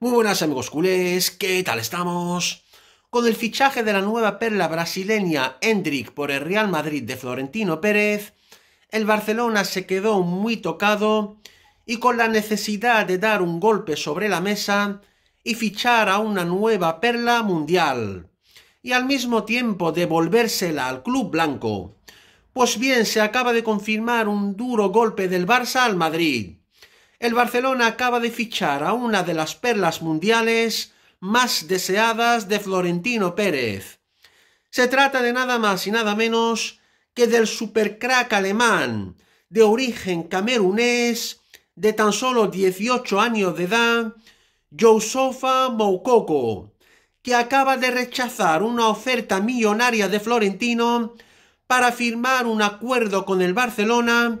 Muy buenas amigos culés, ¿qué tal estamos? Con el fichaje de la nueva perla brasileña Hendrik por el Real Madrid de Florentino Pérez, el Barcelona se quedó muy tocado y con la necesidad de dar un golpe sobre la mesa y fichar a una nueva perla mundial y al mismo tiempo devolvérsela al club blanco. Pues bien, se acaba de confirmar un duro golpe del Barça al Madrid el Barcelona acaba de fichar a una de las perlas mundiales más deseadas de Florentino Pérez. Se trata de nada más y nada menos que del supercrack alemán, de origen camerunés, de tan solo 18 años de edad, Youssoufa Moukoko, que acaba de rechazar una oferta millonaria de Florentino para firmar un acuerdo con el Barcelona